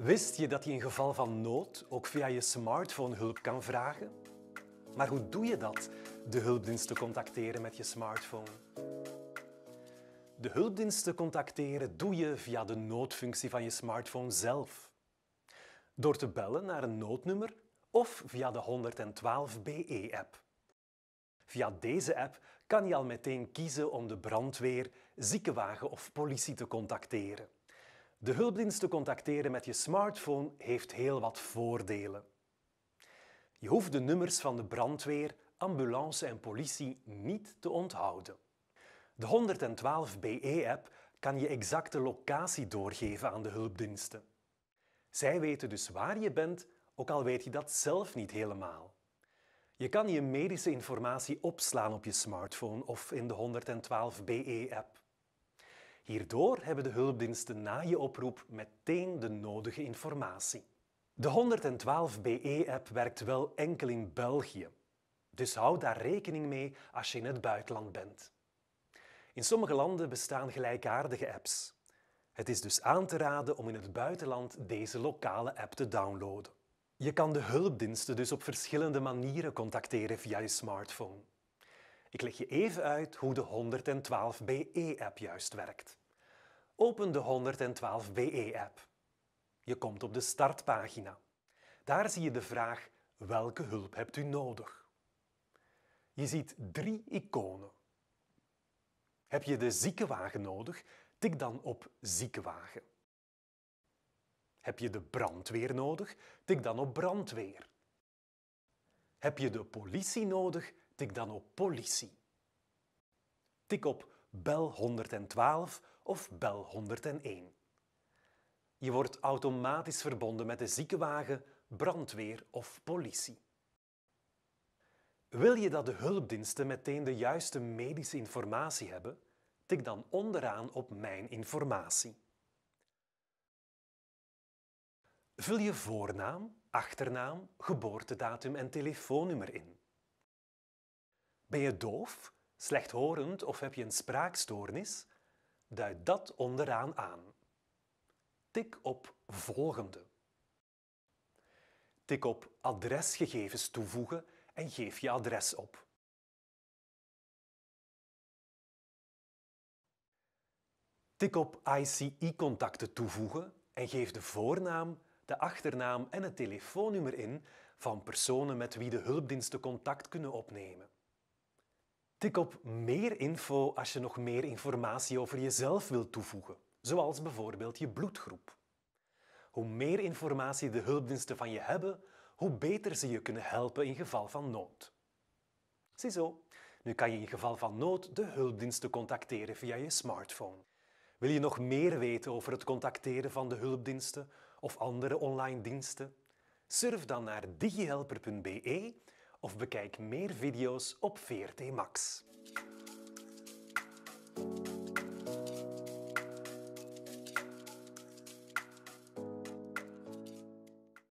Wist je dat je in geval van nood ook via je smartphone hulp kan vragen? Maar hoe doe je dat, de hulpdiensten contacteren met je smartphone? De hulpdiensten contacteren doe je via de noodfunctie van je smartphone zelf. Door te bellen naar een noodnummer of via de 112 BE-app. Via deze app kan je al meteen kiezen om de brandweer, ziekenwagen of politie te contacteren. De hulpdiensten contacteren met je smartphone heeft heel wat voordelen. Je hoeft de nummers van de brandweer, ambulance en politie niet te onthouden. De 112 BE-app kan je exacte locatie doorgeven aan de hulpdiensten. Zij weten dus waar je bent, ook al weet je dat zelf niet helemaal. Je kan je medische informatie opslaan op je smartphone of in de 112 BE-app. Hierdoor hebben de hulpdiensten na je oproep meteen de nodige informatie. De 112 BE-app werkt wel enkel in België, dus hou daar rekening mee als je in het buitenland bent. In sommige landen bestaan gelijkaardige apps. Het is dus aan te raden om in het buitenland deze lokale app te downloaden. Je kan de hulpdiensten dus op verschillende manieren contacteren via je smartphone. Ik leg je even uit hoe de 112BE-app juist werkt. Open de 112BE-app. Je komt op de startpagina. Daar zie je de vraag welke hulp hebt u nodig? Je ziet drie iconen. Heb je de ziekenwagen nodig? Tik dan op ziekenwagen. Heb je de brandweer nodig? Tik dan op brandweer. Heb je de politie nodig? tik dan op politie. Tik op bel 112 of bel 101. Je wordt automatisch verbonden met de ziekenwagen, brandweer of politie. Wil je dat de hulpdiensten meteen de juiste medische informatie hebben? Tik dan onderaan op Mijn informatie. Vul je voornaam, achternaam, geboortedatum en telefoonnummer in. Ben je doof, slechthorend of heb je een spraakstoornis? Duid dat onderaan aan. Tik op Volgende. Tik op Adresgegevens toevoegen en geef je adres op. Tik op ICI-contacten toevoegen en geef de voornaam, de achternaam en het telefoonnummer in van personen met wie de hulpdiensten contact kunnen opnemen. Tik op meer info als je nog meer informatie over jezelf wilt toevoegen, zoals bijvoorbeeld je bloedgroep. Hoe meer informatie de hulpdiensten van je hebben, hoe beter ze je kunnen helpen in geval van nood. Ziezo, nu kan je in geval van nood de hulpdiensten contacteren via je smartphone. Wil je nog meer weten over het contacteren van de hulpdiensten of andere online diensten? Surf dan naar digihelper.be of bekijk meer video's op VRT Max.